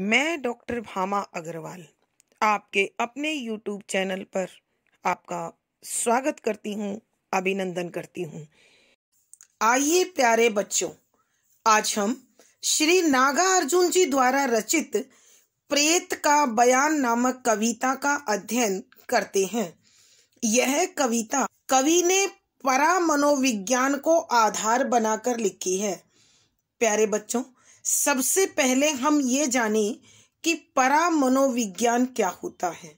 मैं डॉक्टर भामा अग्रवाल आपके अपने यूट्यूब चैनल पर आपका स्वागत करती हूँ अभिनंदन करती हूँ आइए प्यारे बच्चों आज हम श्री नागा अर्जुन जी द्वारा रचित प्रेत का बयान नामक कविता का अध्ययन करते हैं यह कविता कवि ने परा मनोविज्ञान को आधार बनाकर लिखी है प्यारे बच्चों सबसे पहले हम ये जाने कि परा मनोविज्ञान क्या होता है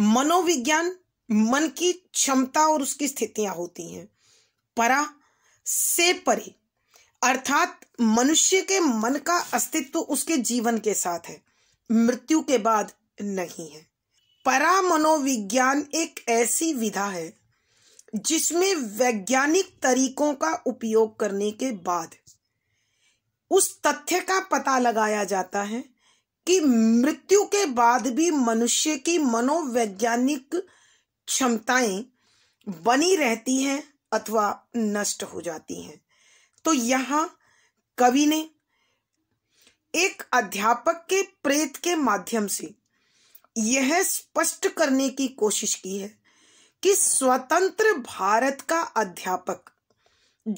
मनोविज्ञान मन की क्षमता और उसकी स्थितियां होती हैं परा से परे अर्थात मनुष्य के मन का अस्तित्व उसके जीवन के साथ है मृत्यु के बाद नहीं है परा मनोविज्ञान एक ऐसी विधा है जिसमें वैज्ञानिक तरीकों का उपयोग करने के बाद उस तथ्य का पता लगाया जाता है कि मृत्यु के बाद भी मनुष्य की मनोवैज्ञानिक क्षमताएं बनी रहती हैं अथवा नष्ट हो जाती हैं तो यहाँ कवि ने एक अध्यापक के प्रेत के माध्यम से यह स्पष्ट करने की कोशिश की है कि स्वतंत्र भारत का अध्यापक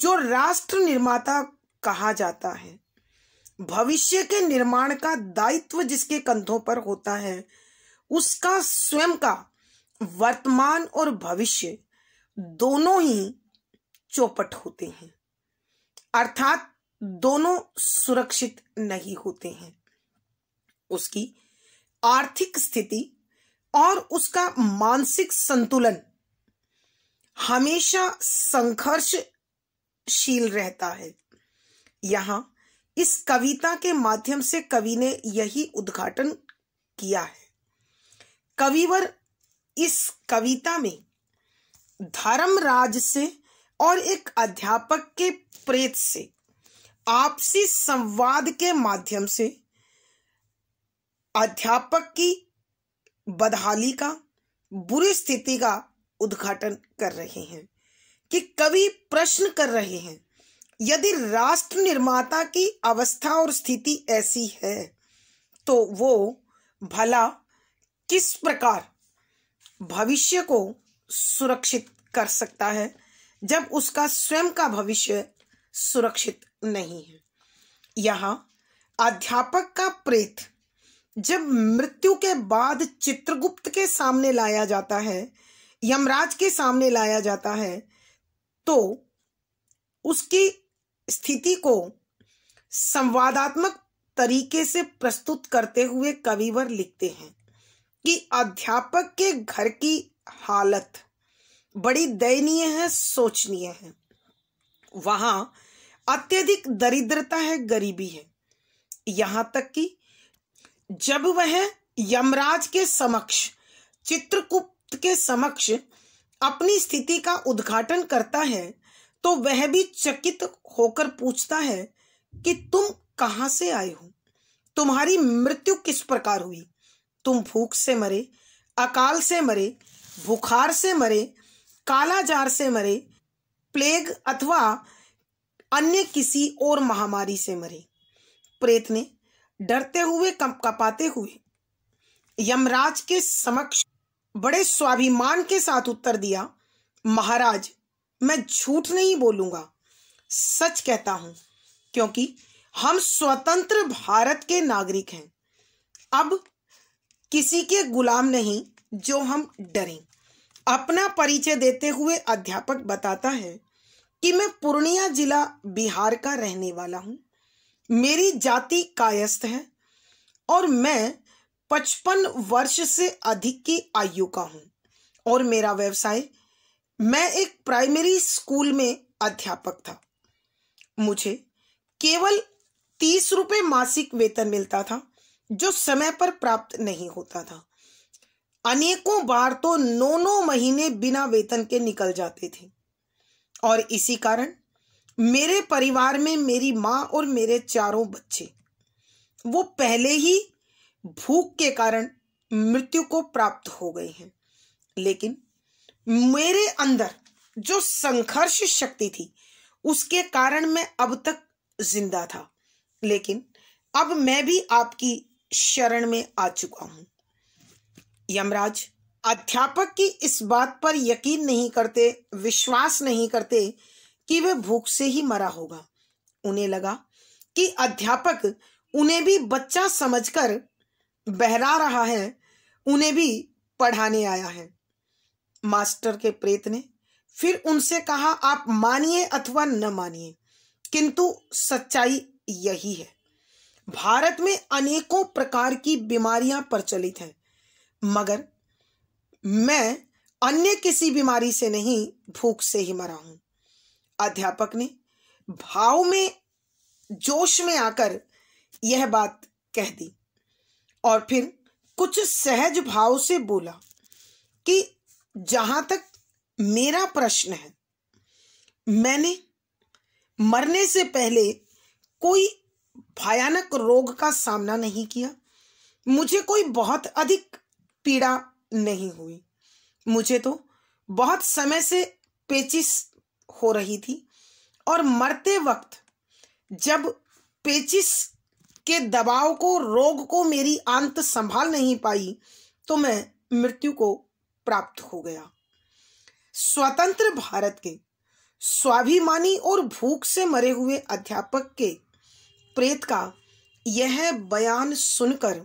जो राष्ट्र निर्माता कहा जाता है भविष्य के निर्माण का दायित्व जिसके कंधों पर होता है उसका स्वयं का वर्तमान और भविष्य दोनों ही चौपट होते हैं अर्थात दोनों सुरक्षित नहीं होते हैं उसकी आर्थिक स्थिति और उसका मानसिक संतुलन हमेशा संघर्षशील रहता है यहां इस कविता के माध्यम से कवि ने यही उद्घाटन किया है कविवर इस कविता में धर्मराज से और एक अध्यापक के प्रेत से आपसी संवाद के माध्यम से अध्यापक की बदहाली का बुरी स्थिति का उद्घाटन कर रहे हैं कि कवि प्रश्न कर रहे हैं यदि राष्ट्र निर्माता की अवस्था और स्थिति ऐसी है तो वो भला किस प्रकार भविष्य को सुरक्षित कर सकता है जब उसका स्वयं का भविष्य सुरक्षित नहीं है यहाँ अध्यापक का प्रेत जब मृत्यु के बाद चित्रगुप्त के सामने लाया जाता है यमराज के सामने लाया जाता है तो उसकी स्थिति को संवादात्मक तरीके से प्रस्तुत करते हुए कविवर लिखते हैं कि अध्यापक के घर की हालत बड़ी दयनीय है सोचनीय है वहां अत्यधिक दरिद्रता है गरीबी है यहां तक कि जब वह यमराज के समक्ष चित्रकुप्त के समक्ष अपनी स्थिति का उद्घाटन करता है तो वह भी चकित होकर पूछता है कि तुम कहां से आए हो तुम्हारी मृत्यु किस प्रकार हुई तुम भूख से मरे अकाल से मरे बुखार से मरे कालाजार से मरे प्लेग अथवा अन्य किसी और महामारी से मरे प्रेत ने डरते हुए कपाते हुए यमराज के समक्ष बड़े स्वाभिमान के साथ उत्तर दिया महाराज मैं झूठ नहीं बोलूंगा सच कहता हूं क्योंकि हम स्वतंत्र भारत के नागरिक हैं अब किसी के गुलाम नहीं जो हम डरें अपना परिचय देते हुए अध्यापक बताता है कि मैं पूर्णिया जिला बिहार का रहने वाला हूं मेरी जाति कायस्थ है और मैं पचपन वर्ष से अधिक की आयु का हूं और मेरा व्यवसाय मैं एक प्राइमरी स्कूल में अध्यापक था मुझे केवल तीस रुपये मासिक वेतन मिलता था जो समय पर प्राप्त नहीं होता था अनेकों बार तो नौ नौ महीने बिना वेतन के निकल जाते थे और इसी कारण मेरे परिवार में मेरी माँ और मेरे चारों बच्चे वो पहले ही भूख के कारण मृत्यु को प्राप्त हो गए हैं लेकिन मेरे अंदर जो संघर्ष शक्ति थी उसके कारण मैं अब तक जिंदा था लेकिन अब मैं भी आपकी शरण में आ चुका हूं यमराज अध्यापक की इस बात पर यकीन नहीं करते विश्वास नहीं करते कि वे भूख से ही मरा होगा उन्हें लगा कि अध्यापक उन्हें भी बच्चा समझकर बहरा रहा है उन्हें भी पढ़ाने आया है मास्टर के प्रेत ने फिर उनसे कहा आप मानिए अथवा न मानिए किंतु सच्चाई यही है भारत में अनेकों प्रकार की बीमारियां प्रचलित हैं मगर मैं अन्य किसी बीमारी से नहीं भूख से ही मरा हूं अध्यापक ने भाव में जोश में आकर यह बात कह दी और फिर कुछ सहज भाव से बोला कि जहां तक मेरा प्रश्न है मैंने मरने से पहले कोई भयानक रोग का सामना नहीं किया मुझे कोई बहुत अधिक पीड़ा नहीं हुई मुझे तो बहुत समय से पेचिस हो रही थी और मरते वक्त जब पेचिस के दबाव को रोग को मेरी आंत संभाल नहीं पाई तो मैं मृत्यु को प्राप्त हो गया स्वतंत्र भारत के स्वाभिमानी और भूख से मरे हुए अध्यापक के प्रेत का यह बयान सुनकर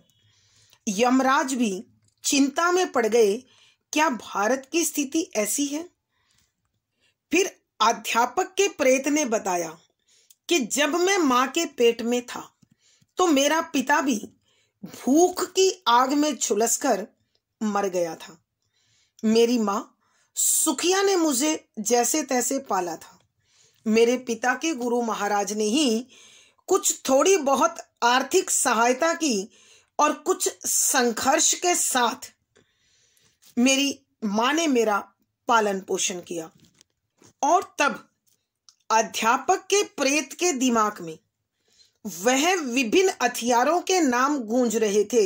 यमराज भी चिंता में पड़ गए क्या भारत की स्थिति ऐसी है फिर अध्यापक के प्रेत ने बताया कि जब मैं मां के पेट में था तो मेरा पिता भी भूख की आग में झुलसकर मर गया था मेरी माँ सुखिया ने मुझे जैसे तैसे पाला था मेरे पिता के गुरु महाराज ने ही कुछ थोड़ी बहुत आर्थिक सहायता की और कुछ संघर्ष के साथ मेरी माँ ने मेरा पालन पोषण किया और तब अध्यापक के प्रेत के दिमाग में वह विभिन्न हथियारों के नाम गूंज रहे थे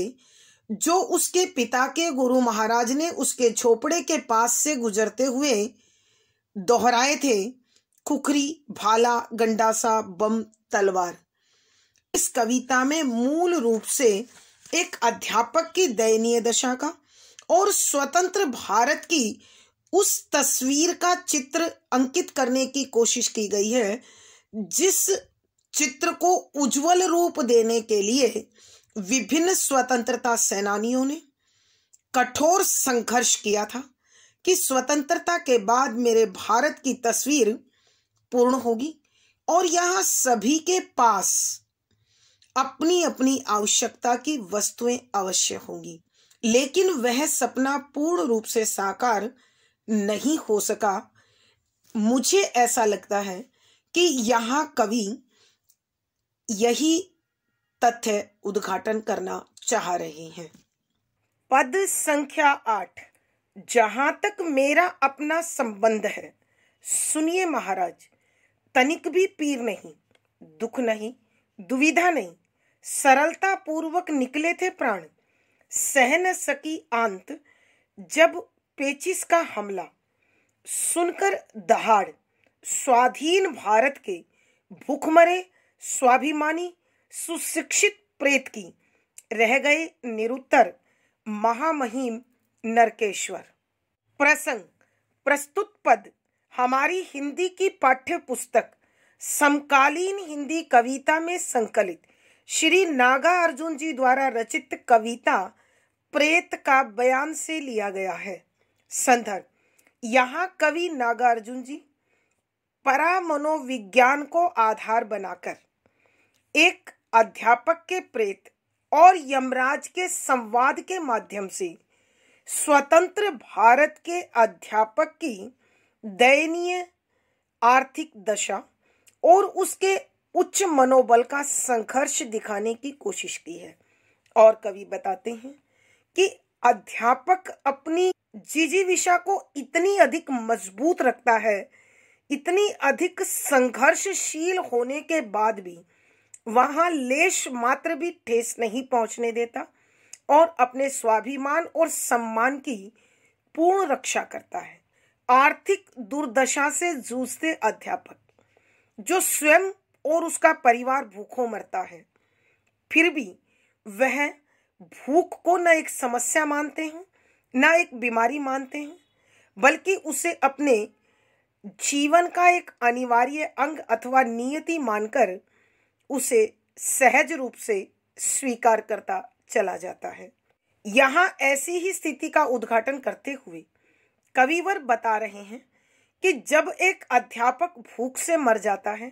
जो उसके पिता के गुरु महाराज ने उसके झोपड़े के पास से गुजरते हुए दोहराए थे खुखरी भाला गंडासा बम तलवार इस कविता में मूल रूप से एक अध्यापक की दयनीय दशा का और स्वतंत्र भारत की उस तस्वीर का चित्र अंकित करने की कोशिश की गई है जिस चित्र को उज्जवल रूप देने के लिए विभिन्न स्वतंत्रता सेनानियों ने कठोर संघर्ष किया था कि स्वतंत्रता के बाद मेरे भारत की तस्वीर पूर्ण होगी और यहां सभी के पास अपनी अपनी आवश्यकता की वस्तुएं अवश्य होंगी लेकिन वह सपना पूर्ण रूप से साकार नहीं हो सका मुझे ऐसा लगता है कि यहाँ कवि यही तथ्य उद्घाटन करना चाह रही हैं पद संख्या आठ जहां तक मेरा अपना संबंध है सुनिए महाराज तनिक भी पीर नहीं दुख नहीं दुविधा नहीं सरलता पूर्वक निकले थे प्राण सहन सकी आंत जब पेचिस का हमला सुनकर दहाड़ स्वाधीन भारत के भूखमरे स्वाभिमानी सुशिक्षित प्रेत की रह गए निरुत्तर महामहिम नरकेश्वर प्रसंग प्रस्तुत पद हमारी हिंदी की पाठ्य पुस्तक समकालीन हिंदी कविता में संकलित श्री नागा अर्जुन जी द्वारा रचित कविता प्रेत का बयान से लिया गया है संदर्भ यहाँ कवि नागा अर्जुन जी परामनोविज्ञान को आधार बनाकर एक अध्यापक के प्रेत और यमराज के संवाद के माध्यम से स्वतंत्र भारत के अध्यापक की दयनीय आर्थिक दशा और उसके उच्च मनोबल का संघर्ष दिखाने की कोशिश की है और कवि बताते हैं कि अध्यापक अपनी जिजीविषा को इतनी अधिक मजबूत रखता है इतनी अधिक संघर्षशील होने के बाद भी वहां लेश मात्र भी ठेस नहीं पहुंचने देता और अपने स्वाभिमान और सम्मान की पूर्ण रक्षा करता है आर्थिक दुर्दशा से जूझते अध्यापक जो स्वयं और उसका परिवार भूखों मरता है फिर भी वह भूख को न एक समस्या मानते हैं न एक बीमारी मानते हैं बल्कि उसे अपने जीवन का एक अनिवार्य अंग अथवा नियति मानकर उसे सहज रूप से स्वीकार करता चला जाता है यहाँ ऐसी ही स्थिति का उद्घाटन करते हुए कविवर बता रहे हैं कि जब एक अध्यापक भूख से मर जाता है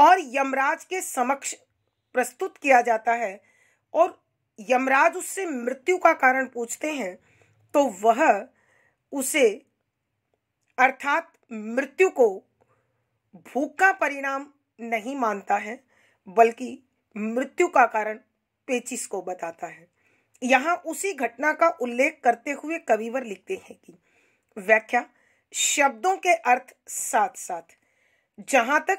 और यमराज के समक्ष प्रस्तुत किया जाता है और यमराज उससे मृत्यु का कारण पूछते हैं तो वह उसे अर्थात मृत्यु को भूख का परिणाम नहीं मानता है बल्कि मृत्यु का कारण पेचिस को बताता है यहाँ उसी घटना का उल्लेख करते हुए कविवर लिखते हैं कि व्याख्या शब्दों के अर्थ साथ साथ जहां तक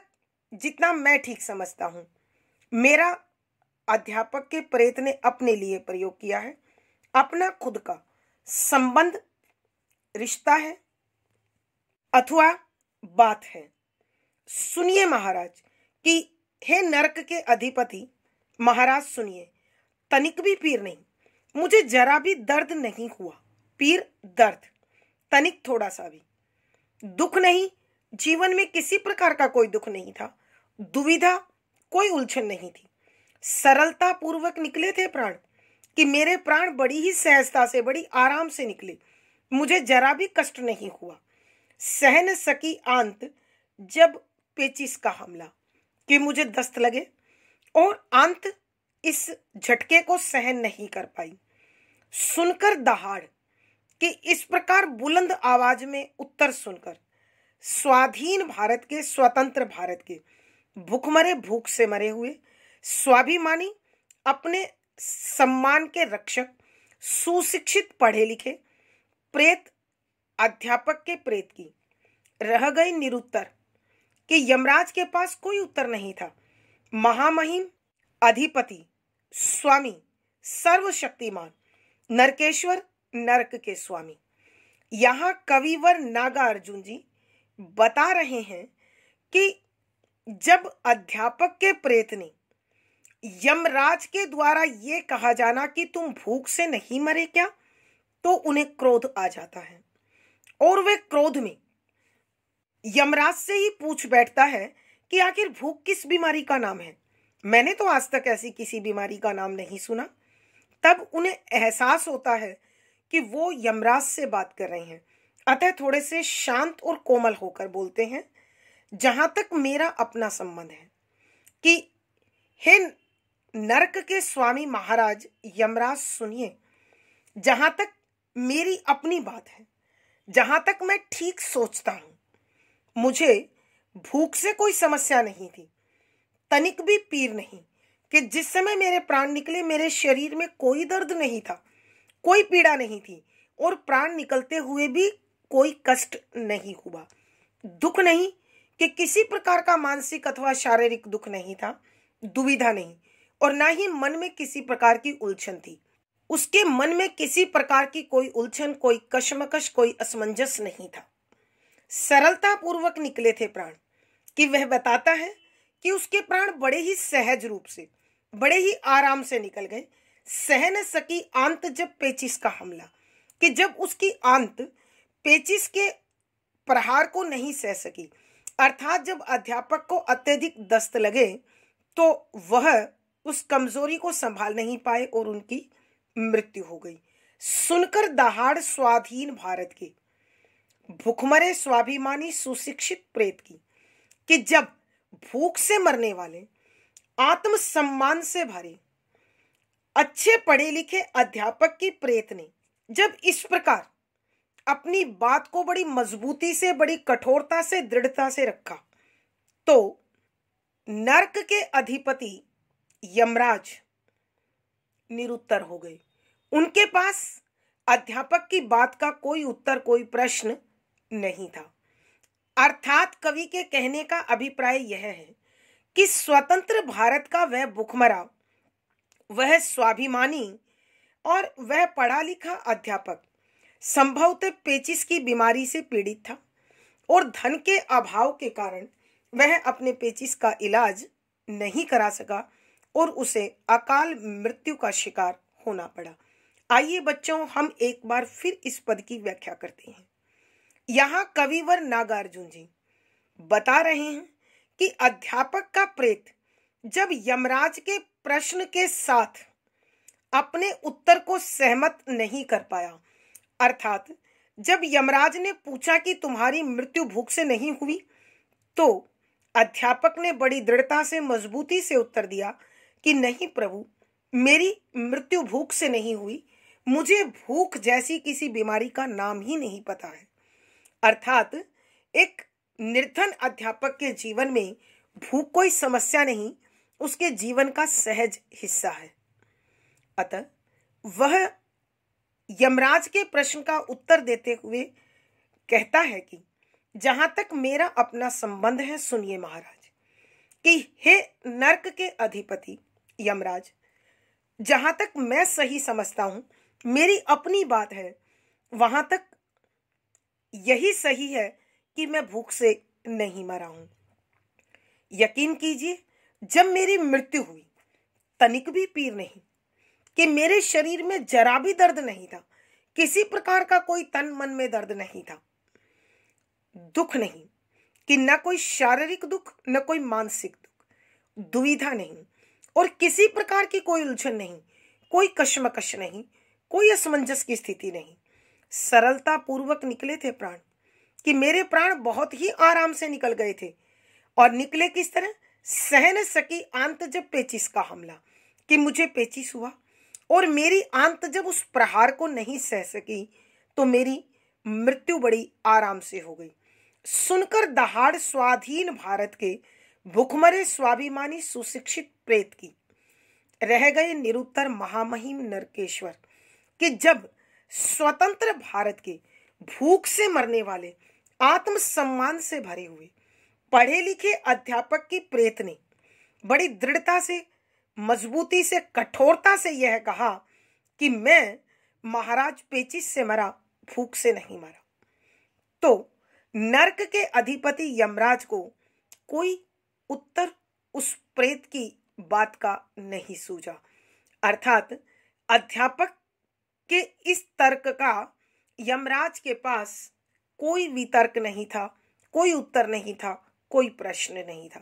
जितना मैं ठीक समझता हूं मेरा अध्यापक के प्रेत ने अपने लिए प्रयोग किया है अपना खुद का संबंध रिश्ता है अथवा बात है सुनिए महाराज कि हे नरक के अधिपति महाराज सुनिए तनिक भी पीर नहीं मुझे जरा भी दर्द नहीं हुआ पीर दर्द तनिक थोड़ा सा भी दुख नहीं जीवन में किसी प्रकार का कोई दुख नहीं था दुविधा कोई उलझन नहीं थी सरलता पूर्वक निकले थे प्राण कि मेरे प्राण बड़ी ही सहजता से बड़ी आराम से निकले मुझे जरा भी कष्ट नहीं हुआ सहन सकी आंत जब पेचिस का हमला कि मुझे दस्त लगे और अंत इस झटके को सहन नहीं कर पाई सुनकर दहाड़ कि इस प्रकार बुलंद आवाज में उत्तर सुनकर स्वाधीन भारत के स्वतंत्र भारत के भूखमरे भूख से मरे हुए स्वाभिमानी अपने सम्मान के रक्षक सुशिक्षित पढ़े लिखे प्रेत अध्यापक के प्रेत की रह गई निरुत्तर कि यमराज के पास कोई उत्तर नहीं था महामहिम अधिपति स्वामी सर्वशक्तिमान नरकेश्वर नरक के स्वामी यहाँ कविवर नागार्जुन जी बता रहे हैं कि जब अध्यापक के प्रेत ने यमराज के द्वारा ये कहा जाना कि तुम भूख से नहीं मरे क्या तो उन्हें क्रोध आ जाता है और वे क्रोध में यमराज से ही पूछ बैठता है कि आखिर भूख किस बीमारी का नाम है मैंने तो आज तक ऐसी किसी बीमारी का नाम नहीं सुना तब उन्हें एहसास होता है कि वो यमराज से बात कर रहे हैं अतः थोड़े से शांत और कोमल होकर बोलते हैं जहाँ तक मेरा अपना संबंध है कि हे नरक के स्वामी महाराज यमराज सुनिए जहाँ तक मेरी अपनी बात है जहाँ तक मैं ठीक सोचता हूँ मुझे भूख से कोई समस्या नहीं थी तनिक भी पीर नहीं कि जिस समय मेरे प्राण निकले मेरे शरीर में कोई दर्द नहीं था कोई पीड़ा नहीं थी और प्राण निकलते हुए भी कोई कष्ट नहीं हुआ दुख नहीं कि किसी प्रकार का मानसिक अथवा शारीरिक दुख नहीं था दुविधा नहीं और ना ही मन में किसी प्रकार की उलझन थी उसके मन में किसी प्रकार की कोई उलझन कोई कशमकश कोई असमंजस नहीं था सरलता पूर्वक निकले थे प्राण कि वह बताता है कि उसके प्राण बड़े ही सहज रूप से बड़े ही आराम से निकल गए सह न सकी आंत जब पेचिस का हमला कि जब उसकी आंत पेचिस के प्रहार को नहीं सह सकी अर्थात जब अध्यापक को अत्यधिक दस्त लगे तो वह उस कमजोरी को संभाल नहीं पाए और उनकी मृत्यु हो गई सुनकर दहाड़ स्वाधीन भारत की भूखमरे स्वाभिमानी सुशिक्षित प्रेत की कि जब भूख से मरने वाले आत्म सम्मान से भरे अच्छे पढ़े लिखे अध्यापक की प्रेत ने जब इस प्रकार अपनी बात को बड़ी मजबूती से बड़ी कठोरता से दृढ़ता से रखा तो नरक के अधिपति यमराज निरुत्तर हो गए उनके पास अध्यापक की बात का कोई उत्तर कोई प्रश्न नहीं था अर्थात कवि के कहने का अभिप्राय यह है कि स्वतंत्र भारत का वह भुखमरा वह स्वाभिमानी और वह पढ़ा लिखा अध्यापक संभवतः पेचिस की बीमारी से पीड़ित था और धन के अभाव के कारण वह अपने पेचिस का इलाज नहीं करा सका और उसे अकाल मृत्यु का शिकार होना पड़ा आइए बच्चों हम एक बार फिर इस पद की व्याख्या करते हैं यहाँ कविवर नागार्जुन जी बता रहे हैं कि अध्यापक का प्रेत जब यमराज के प्रश्न के साथ अपने उत्तर को सहमत नहीं कर पाया अर्थात जब यमराज ने पूछा कि तुम्हारी मृत्यु भूख से नहीं हुई तो अध्यापक ने बड़ी दृढ़ता से मजबूती से उत्तर दिया कि नहीं प्रभु मेरी मृत्यु भूख से नहीं हुई मुझे भूख जैसी किसी बीमारी का नाम ही नहीं पता है अर्थात एक निर्धन अध्यापक के जीवन में भूख कोई समस्या नहीं उसके जीवन का सहज हिस्सा है अतः वह यमराज के प्रश्न का उत्तर देते हुए कहता है कि जहां तक मेरा अपना संबंध है सुनिए महाराज कि हे नरक के अधिपति यमराज जहां तक मैं सही समझता हूं मेरी अपनी बात है वहां तक यही सही है कि मैं भूख से नहीं मरा हूं यकीन कीजिए जब मेरी मृत्यु हुई तनिक भी पीर नहीं कि मेरे शरीर में जरा भी दर्द नहीं था किसी प्रकार का कोई तन मन में दर्द नहीं था दुख नहीं कि न कोई शारीरिक दुख न कोई मानसिक दुख दुविधा नहीं और किसी प्रकार की कोई उलझन नहीं कोई कश्मकश नहीं कोई असमंजस की स्थिति नहीं सरलता पूर्वक निकले थे प्राण कि मेरे प्राण बहुत ही आराम से निकल गए थे और निकले किस तरह सहन सकी आंत जब पेचिस का हमला कि मुझे पेचिस हुआ और मेरी आंत जब उस प्रहार को नहीं सह सकी तो मेरी मृत्यु बड़ी आराम से हो गई सुनकर दहाड़ स्वाधीन भारत के भुखमरे स्वाभिमानी सुशिक्षित प्रेत की रह गए निरुत्तर महामहिम नरकेश्वर कि जब स्वतंत्र भारत के भूख से मरने वाले आत्मसम्मान से भरे हुए पढ़े लिखे अध्यापक की प्रेत ने बड़ी दृढ़ता से मजबूती से कठोरता से यह कहा कि मैं महाराज पेचिस से मरा भूख से नहीं मरा तो नरक के अधिपति यमराज को कोई उत्तर उस प्रेत की बात का नहीं सूझा अर्थात अध्यापक कि इस तर्क का यमराज के पास कोई वितर्क नहीं था कोई उत्तर नहीं था कोई प्रश्न नहीं था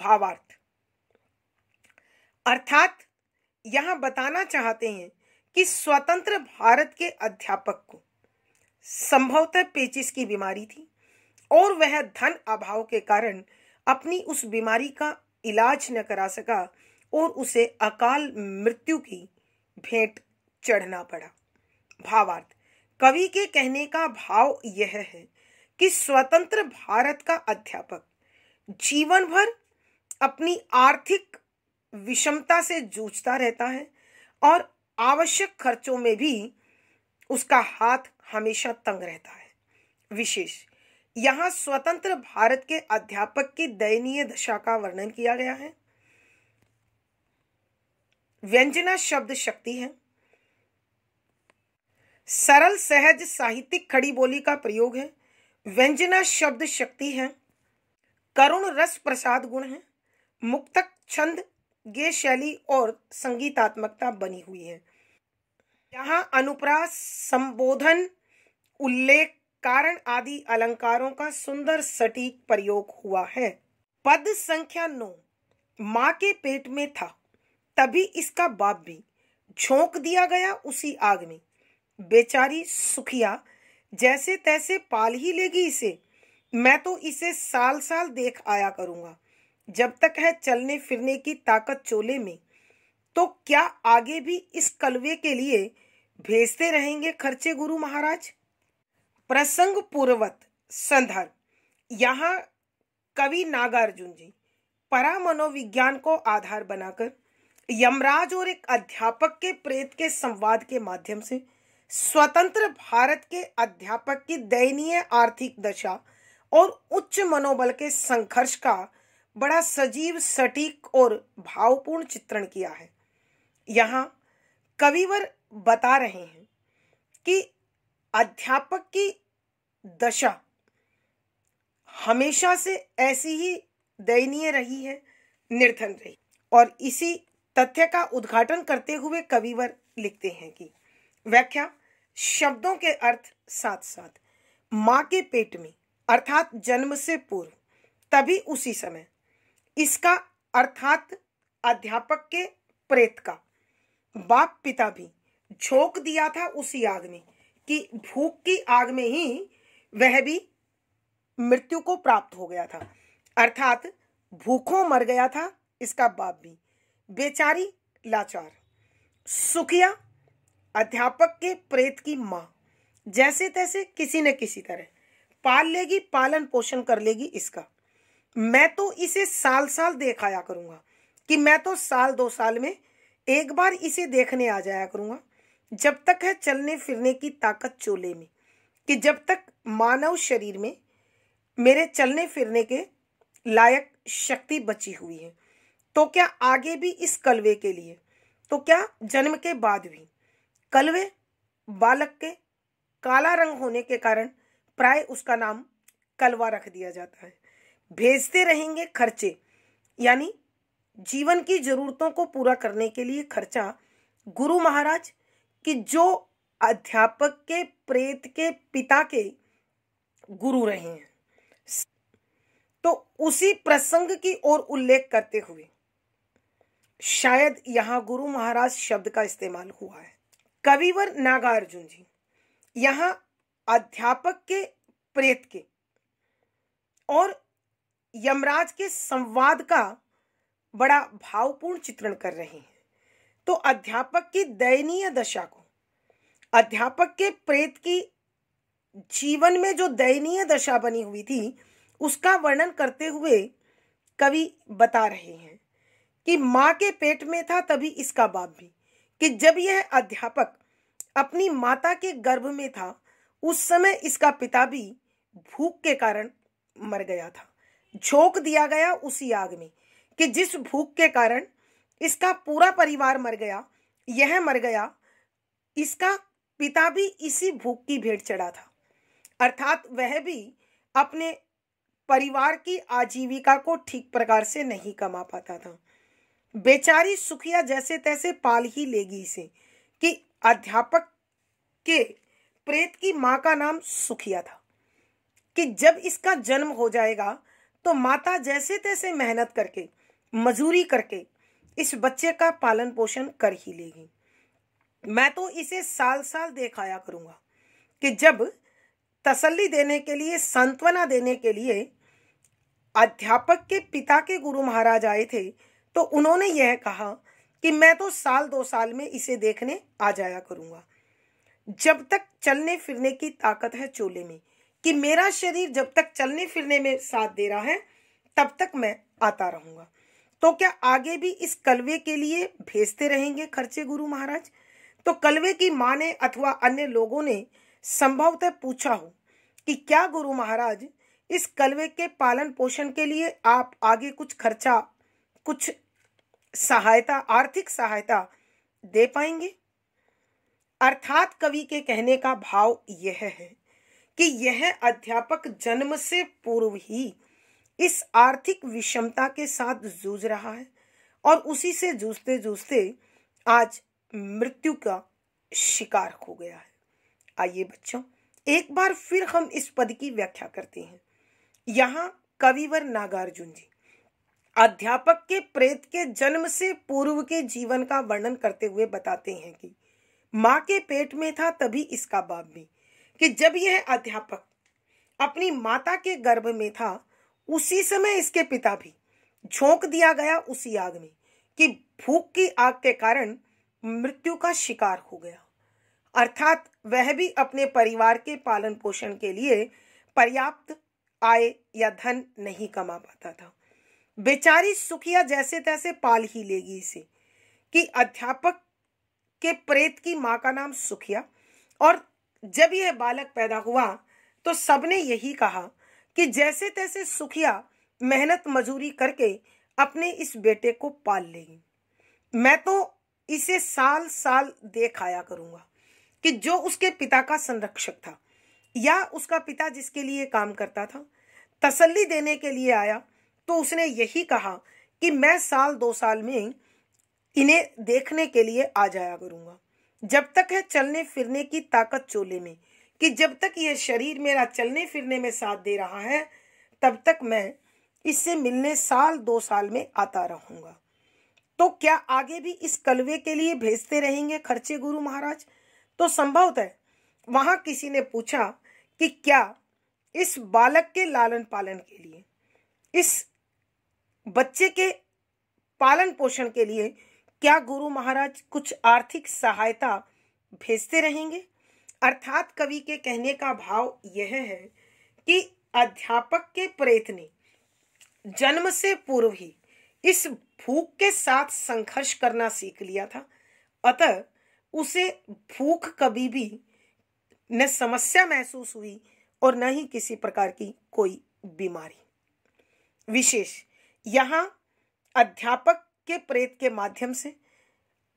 भावार्थ अर्थात यहां बताना चाहते हैं कि स्वतंत्र भारत के अध्यापक को संभवतः पेचिस की बीमारी थी और वह धन अभाव के कारण अपनी उस बीमारी का इलाज न करा सका और उसे अकाल मृत्यु की भेंट चढ़ना पड़ा भावार्थ कवि के कहने का भाव यह है कि स्वतंत्र भारत का अध्यापक जीवन भर अपनी आर्थिक विषमता से जूझता रहता है और आवश्यक खर्चों में भी उसका हाथ हमेशा तंग रहता है विशेष यहाँ स्वतंत्र भारत के अध्यापक की दयनीय दशा का वर्णन किया गया है व्यंजना शब्द शक्ति है सरल सहज साहित्यिक खड़ी बोली का प्रयोग है व्यंजना शब्द शक्ति है करुण रस प्रसाद गुण है मुक्तक छंद गे शैली और संगीतात्मकता बनी हुई है यहाँ अनुप्रास संबोधन उल्लेख कारण आदि अलंकारों का सुंदर सटीक प्रयोग हुआ है पद संख्या नौ माँ के पेट में था तभी इसका बाप भी झोंक दिया गया उसी आग में बेचारी सुखिया जैसे तैसे पाल ही लेगी इसे मैं तो इसे साल साल देख आया करूंगा जब तक है चलने फिरने की ताकत चोले में तो क्या आगे भी इस कलवे के लिए भेजते रहेंगे खर्चे गुरु महाराज प्रसंग पूर्वत संधर यहाँ कवि नागार्जुन जी परा मनोविज्ञान को आधार बनाकर यमराज और एक अध्यापक के प्रेत के संवाद के माध्यम से स्वतंत्र भारत के अध्यापक की दयनीय आर्थिक दशा और उच्च मनोबल के संघर्ष का बड़ा सजीव सटीक और भावपूर्ण चित्रण किया है यहाँ कविवर बता रहे हैं कि अध्यापक की दशा हमेशा से ऐसी ही दयनीय रही है निर्धन रही और इसी तथ्य का उद्घाटन करते हुए कविवर लिखते हैं कि व्याख्या शब्दों के अर्थ साथ साथ माँ के पेट में अर्थात जन्म से पूर्व तभी उसी समय इसका अर्थात अध्यापक के प्रेत का बाप पिता भी झोंक दिया था उसी आग में कि भूख की आग में ही वह भी मृत्यु को प्राप्त हो गया था अर्थात भूखों मर गया था इसका बाप भी बेचारी लाचार सुखिया अध्यापक के प्रेत की माँ जैसे तैसे किसी न किसी तरह पाल लेगी पालन पोषण कर लेगी इसका मैं तो इसे साल साल देखाया करूंगा कि मैं तो साल दो साल में एक बार इसे देखने आ जाया करूंगा जब तक है चलने फिरने की ताकत चोले में कि जब तक मानव शरीर में मेरे चलने फिरने के लायक शक्ति बची हुई है तो क्या आगे भी इस कलवे के लिए तो क्या जन्म के बाद भी कलवे बालक के काला रंग होने के कारण प्राय उसका नाम कलवा रख दिया जाता है भेजते रहेंगे खर्चे यानी जीवन की जरूरतों को पूरा करने के लिए खर्चा गुरु महाराज कि जो अध्यापक के प्रेत के पिता के गुरु रहे हैं तो उसी प्रसंग की ओर उल्लेख करते हुए शायद यहां गुरु महाराज शब्द का इस्तेमाल हुआ है कविवर नागार्जुन जी यहाँ अध्यापक के प्रेत के और यमराज के संवाद का बड़ा भावपूर्ण चित्रण कर रहे हैं तो अध्यापक की दयनीय दशा को अध्यापक के प्रेत की जीवन में जो दयनीय दशा बनी हुई थी उसका वर्णन करते हुए कवि बता रहे हैं कि माँ के पेट में था तभी इसका बाप भी कि जब यह अध्यापक अपनी माता के गर्भ में था उस समय इसका पिता भी भूख के कारण मर गया था झोंक दिया गया उसी आग में कि जिस भूख के कारण इसका पूरा परिवार मर गया यह मर गया इसका पिता भी इसी भूख की भेंट चढ़ा था अर्थात वह भी अपने परिवार की आजीविका को ठीक प्रकार से नहीं कमा पाता था बेचारी सुखिया जैसे तैसे पाल ही लेगी इसे कि अध्यापक के प्रेत की माँ का नाम सुखिया था कि जब इसका जन्म हो जाएगा तो माता जैसे तैसे मेहनत करके मजूरी करके इस बच्चे का पालन पोषण कर ही लेगी मैं तो इसे साल साल देखाया करूंगा कि जब तसल्ली देने के लिए सांत्वना देने के लिए अध्यापक के पिता के गुरु महाराज आए थे तो उन्होंने यह कहा कि मैं तो साल दो साल में इसे देखने आ जाया करूंगा जब तक चलने फिरने की ताकत है चोले में कि मेरा शरीर जब तक चलने फिरने में साथ दे रहा है तब तक मैं आता रहूंगा तो क्या आगे भी इस कलवे के लिए भेजते रहेंगे खर्चे गुरु महाराज तो कलवे की माँ ने अथवा अन्य लोगों ने संभवतः पूछा हो कि क्या गुरु महाराज इस कलवे के पालन पोषण के लिए आप आगे कुछ खर्चा कुछ सहायता आर्थिक सहायता दे पाएंगे अर्थात कवि के कहने का भाव यह है कि यह अध्यापक जन्म से पूर्व ही इस आर्थिक विषमता के साथ जूझ रहा है और उसी से जूझते जूझते आज मृत्यु का शिकार हो गया है आइए बच्चों एक बार फिर हम इस पद की व्याख्या करते हैं यहाँ कविवर नागार्जुन जी अध्यापक के प्रेत के जन्म से पूर्व के जीवन का वर्णन करते हुए बताते हैं कि माँ के पेट में था तभी इसका बाप भी कि जब यह अध्यापक अपनी माता के गर्भ में था उसी समय इसके पिता भी झोंक दिया गया उसी आग में कि भूख की आग के कारण मृत्यु का शिकार हो गया अर्थात वह भी अपने परिवार के पालन पोषण के लिए पर्याप्त आय या धन नहीं कमा पाता था बेचारी सुखिया जैसे तैसे पाल ही लेगी इसे कि अध्यापक के प्रेत की माँ का नाम सुखिया और जब यह बालक पैदा हुआ तो सबने यही कहा कि जैसे तैसे सुखिया मेहनत मजूरी करके अपने इस बेटे को पाल लेगी मैं तो इसे साल साल देख आया करूंगा कि जो उसके पिता का संरक्षक था या उसका पिता जिसके लिए काम करता था तसल्ली देने के लिए आया तो उसने यही कहा कि मैं साल दो साल में इन्हें देखने के लिए आ जाया करूंगा जब तक है चलने फिरने की ताकत चोले में कि जब तक यह शरीर मेरा चलने फिरने में साथ दे रहा है तब तक मैं इससे मिलने साल दो साल में आता रहूंगा तो क्या आगे भी इस कलवे के लिए भेजते रहेंगे खर्चे गुरु महाराज तो संभवत है वहां किसी ने पूछा कि क्या इस बालक के लालन पालन के लिए इस बच्चे के पालन पोषण के लिए क्या गुरु महाराज कुछ आर्थिक सहायता भेजते रहेंगे अर्थात कवि के कहने का भाव यह है कि अध्यापक के प्रेत जन्म से पूर्व ही इस भूख के साथ संघर्ष करना सीख लिया था अतः उसे भूख कभी भी न समस्या महसूस हुई और न ही किसी प्रकार की कोई बीमारी विशेष यहाँ अध्यापक के प्रेत के माध्यम से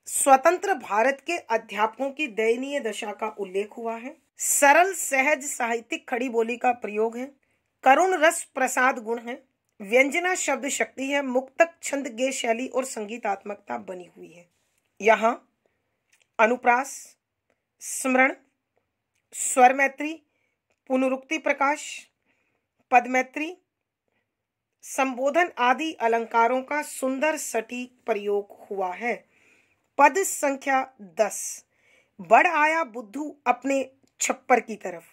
स्वतंत्र भारत के अध्यापकों की दयनीय दशा का उल्लेख हुआ है सरल सहज साहित्यिक खड़ी बोली का प्रयोग है करुण रस प्रसाद गुण है व्यंजना शब्द शक्ति है मुक्तक छंद गे शैली और संगीतात्मकता बनी हुई है यहाँ अनुप्रास स्मरण स्वर मैत्री पुनरुक्ति प्रकाश मैत्री संबोधन आदि अलंकारों का सुंदर सटीक प्रयोग हुआ है पद संख्या दस बढ़ आया बुद्धू अपने छप्पर की तरफ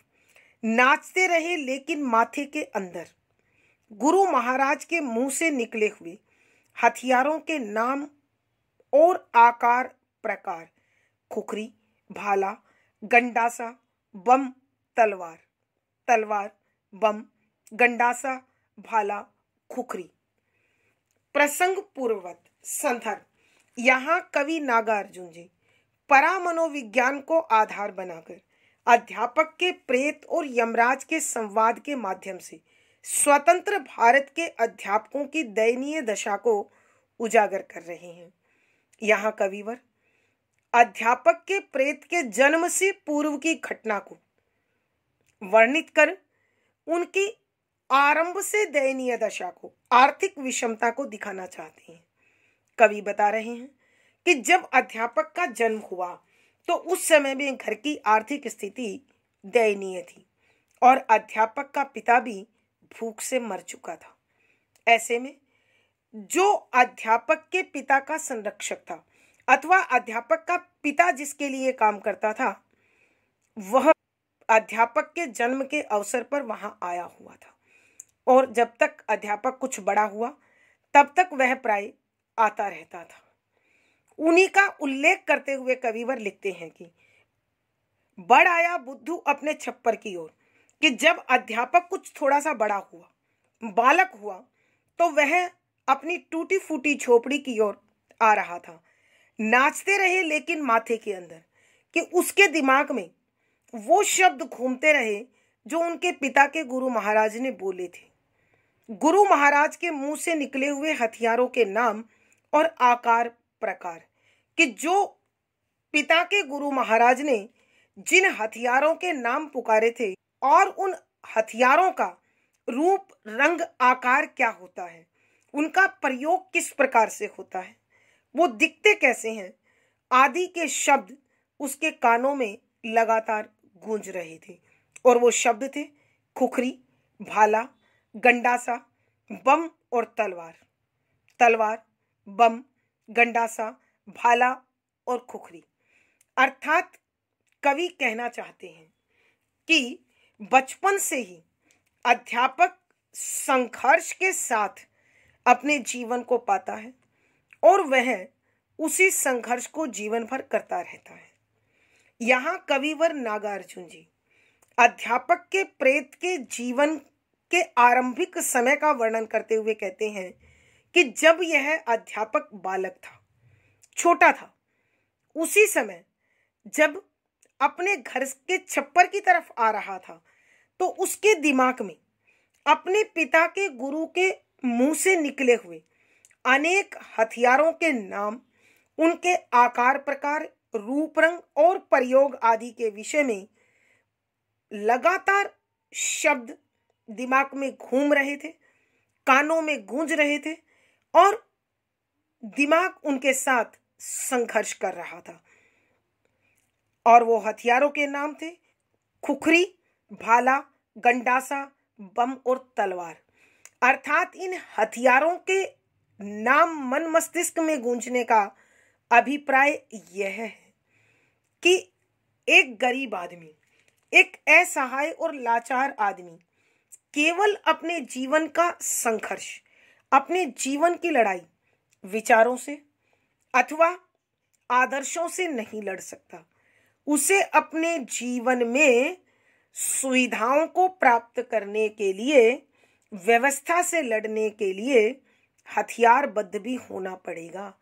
नाचते रहे लेकिन माथे के अंदर गुरु महाराज के मुंह से निकले हुए हथियारों के नाम और आकार प्रकार खुखरी भाला गंडासा बम तलवार तलवार बम गंडासा भाला खुखरी प्रसंग पूर्ववत संदर्भ यहाँ कवि नागार्जुन जी परा मनोविज्ञान को आधार बनाकर अध्यापक के प्रेत और यमराज के संवाद के माध्यम से स्वतंत्र भारत के अध्यापकों की दयनीय दशा को उजागर कर रहे हैं यहाँ कविवर अध्यापक के प्रेत के जन्म से पूर्व की घटना को वर्णित कर उनकी आरंभ से दयनीय दशा को आर्थिक विषमता को दिखाना चाहते हैं कवि बता रहे हैं कि जब अध्यापक का जन्म हुआ तो उस समय में घर की आर्थिक स्थिति दयनीय थी और अध्यापक का पिता भी भूख से मर चुका था ऐसे में जो अध्यापक के पिता का संरक्षक था अथवा अध्यापक का पिता जिसके लिए काम करता था वह अध्यापक के जन्म के अवसर पर वहां आया हुआ था और जब तक अध्यापक कुछ बड़ा हुआ तब तक वह प्राय आता रहता था उन्हीं का उल्लेख करते हुए कविवर लिखते हैं कि बड़ आया बुद्धू अपने छप्पर की ओर कि जब अध्यापक कुछ थोड़ा सा बड़ा हुआ बालक हुआ तो वह अपनी टूटी फूटी झोपड़ी की ओर आ रहा था नाचते रहे लेकिन माथे के अंदर कि उसके दिमाग में वो शब्द घूमते रहे जो उनके पिता के गुरु महाराज ने बोले थे गुरु महाराज के मुंह से निकले हुए हथियारों के नाम और आकार प्रकार कि जो पिता के गुरु महाराज ने जिन हथियारों के नाम पुकारे थे और उन हथियारों का रूप रंग आकार क्या होता है उनका प्रयोग किस प्रकार से होता है वो दिखते कैसे हैं आदि के शब्द उसके कानों में लगातार गूंज रहे थे और वो शब्द थे खुखरी भाला गंडासा बम और तलवार तलवार बम गंडासा भाला और खुखरी अर्थात कवि कहना चाहते हैं कि बचपन से ही अध्यापक संघर्ष के साथ अपने जीवन को पाता है और वह उसी संघर्ष को जीवन भर करता रहता है यहाँ कविवर नागार्जुन जी अध्यापक के प्रेत के जीवन के आरंभिक समय का वर्णन करते हुए कहते हैं कि जब यह अध्यापक बालक था छोटा था उसी समय जब अपने घर के छप्पर की तरफ आ रहा था तो उसके दिमाग में अपने पिता के गुरु के मुंह से निकले हुए अनेक हथियारों के नाम उनके आकार प्रकार रूप रंग और प्रयोग आदि के विषय में लगातार शब्द दिमाग में घूम रहे थे कानों में गूंज रहे थे और दिमाग उनके साथ संघर्ष कर रहा था और वो हथियारों के नाम थे खुखरी भाला गंडासा बम और तलवार अर्थात इन हथियारों के नाम मन मस्तिष्क में गूंजने का अभिप्राय यह है कि एक गरीब आदमी एक असहाय और लाचार आदमी केवल अपने जीवन का संघर्ष अपने जीवन की लड़ाई विचारों से अथवा आदर्शों से नहीं लड़ सकता उसे अपने जीवन में सुविधाओं को प्राप्त करने के लिए व्यवस्था से लड़ने के लिए हथियारबद्ध भी होना पड़ेगा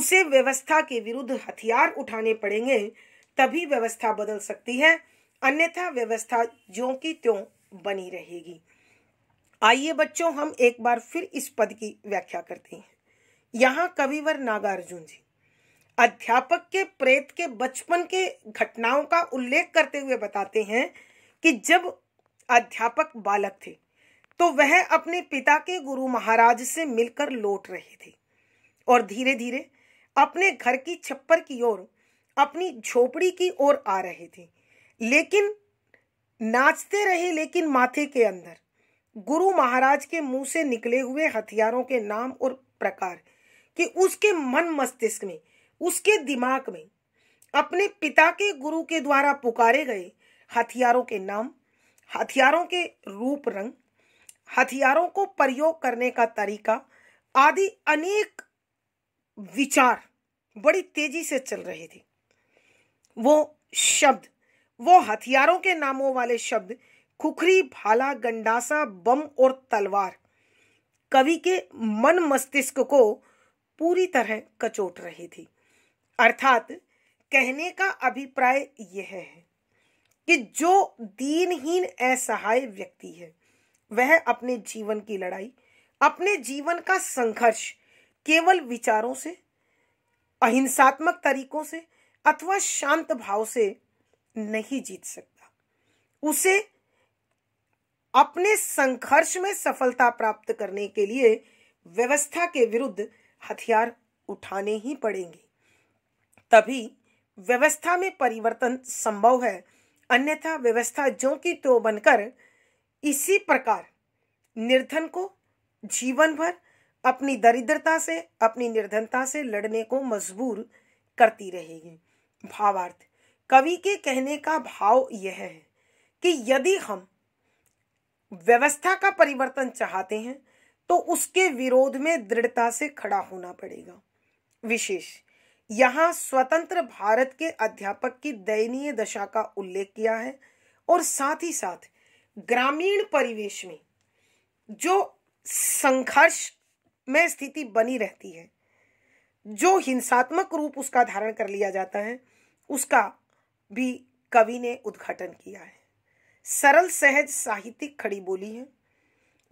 उसे व्यवस्था के विरुद्ध हथियार उठाने पड़ेंगे तभी व्यवस्था बदल सकती है अन्यथा व्यवस्था ज्यों की त्यों बनी रहेगी आइए बच्चों हम एक बार फिर इस पद की व्याख्या करते हैं यहाँ कविवर नागार्जुन जी अध्यापक के प्रेत के बचपन के घटनाओं का उल्लेख करते हुए बताते हैं कि जब अध्यापक बालक थे तो वह अपने पिता के गुरु महाराज से मिलकर लौट रहे थे और धीरे धीरे अपने घर की छप्पर की ओर अपनी झोपड़ी की ओर आ रहे थे लेकिन नाचते रहे लेकिन माथे के अंदर गुरु महाराज के मुंह से निकले हुए हथियारों के नाम और प्रकार कि उसके मन मस्तिष्क में उसके दिमाग में अपने पिता के गुरु के द्वारा पुकारे गए हथियारों के नाम हथियारों के रूप रंग हथियारों को प्रयोग करने का तरीका आदि अनेक विचार बड़ी तेजी से चल रहे थे वो शब्द वो हथियारों के नामों वाले शब्द खुखरी भाला गंडासा बम और तलवार कवि के मन मस्तिष्क को पूरी तरह कचोट रही थी अर्थात कहने का अभिप्राय यह है कि जो दीनहीन असहाय व्यक्ति है वह अपने जीवन की लड़ाई अपने जीवन का संघर्ष केवल विचारों से अहिंसात्मक तरीकों से अथवा शांत भाव से नहीं जीत सकता उसे अपने संघर्ष में सफलता प्राप्त करने के लिए व्यवस्था के विरुद्ध हथियार उठाने ही पड़ेंगे तभी व्यवस्था में परिवर्तन संभव है अन्यथा व्यवस्था जो की तो बनकर इसी प्रकार निर्धन को जीवन भर अपनी दरिद्रता से अपनी निर्धनता से लड़ने को मजबूर करती रहेगी भावार्थ कवि के कहने का भाव यह है कि यदि हम व्यवस्था का परिवर्तन चाहते हैं तो उसके विरोध में दृढ़ता से खड़ा होना पड़ेगा विशेष यहाँ स्वतंत्र भारत के अध्यापक की दयनीय दशा का उल्लेख किया है और साथ ही साथ ग्रामीण परिवेश में जो संघर्ष में स्थिति बनी रहती है जो हिंसात्मक रूप उसका धारण कर लिया जाता है उसका भी कवि ने उद्घाटन किया है सरल सहज साहित्यिक खड़ी बोली है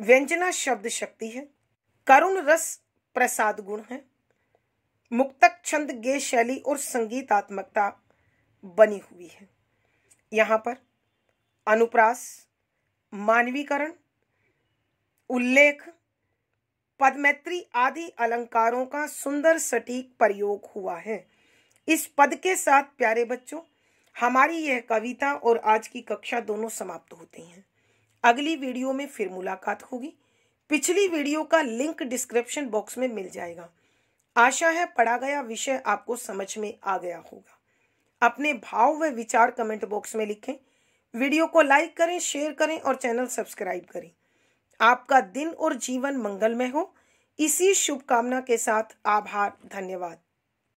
व्यंजना शब्द शक्ति है करुण रस प्रसाद गुण है मुक्तक छंद गे शैली और संगीतात्मकता बनी हुई है यहाँ पर अनुप्रास मानवीकरण उल्लेख पदमैत्री आदि अलंकारों का सुंदर सटीक प्रयोग हुआ है इस पद के साथ प्यारे बच्चों हमारी यह कविता और आज की कक्षा दोनों समाप्त होती हैं अगली वीडियो में फिर मुलाकात होगी पिछली वीडियो का लिंक डिस्क्रिप्शन बॉक्स में मिल जाएगा आशा है पढ़ा गया विषय आपको समझ में आ गया होगा अपने भाव व विचार कमेंट बॉक्स में लिखें वीडियो को लाइक करें शेयर करें और चैनल सब्सक्राइब करें आपका दिन और जीवन मंगलमय हो इसी शुभकामना के साथ आभार धन्यवाद